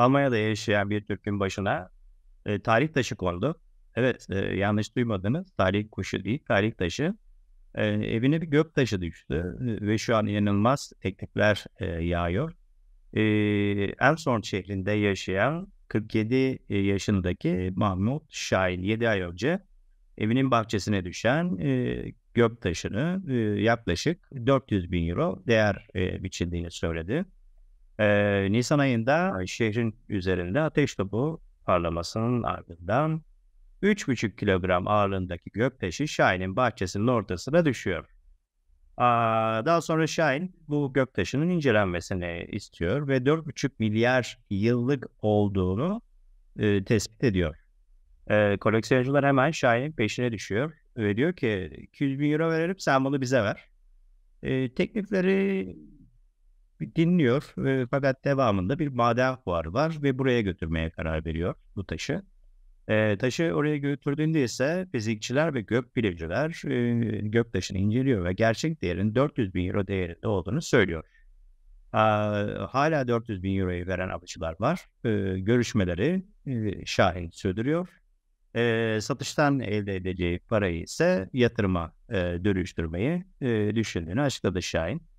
Almanya'da yaşayan bir Türk'ün başına e, tarih taşı kondu. Evet e, yanlış duymadınız. Tarih kuşu değil tarih taşı. E, evine bir gök taşı düştü e, ve şu an inanılmaz teklifler e, yağıyor. E, Elmshorn şehrinde yaşayan 47 e, yaşındaki Mahmut Şahin 7 ay önce evinin bahçesine düşen e, gök taşını e, yaklaşık 400 bin euro değer e, biçildiğini söyledi. Ee, Nisan ayında şehrin üzerinde ateş topu parlamasının ardından 3,5 kilogram ağırlığındaki göktaşı Şahin'in bahçesinin ortasına düşüyor. Aa, daha sonra Şahin bu göktaşının incelenmesini istiyor ve 4,5 milyar yıllık olduğunu e, tespit ediyor. E, koleksiyoncular hemen Şahin'in peşine düşüyor ve diyor ki 200 bin euro verelim sen bunu bize ver. E, teklifleri dinliyor e, fakat devamında bir maden fuarı var ve buraya götürmeye karar veriyor bu taşı. E, taşı oraya götürdüğünde ise fizikçiler ve gök bilimciler e, gök taşını inceliyor ve gerçek değerin 400 bin euro değerinde olduğunu söylüyor. E, hala 400 bin euroyu veren alıcılar var. E, görüşmeleri e, Şahin sürdürüyor. E, satıştan elde edeceği parayı ise yatırıma e, dönüştürmeyi e, düşündüğünü açıkladı Şahin.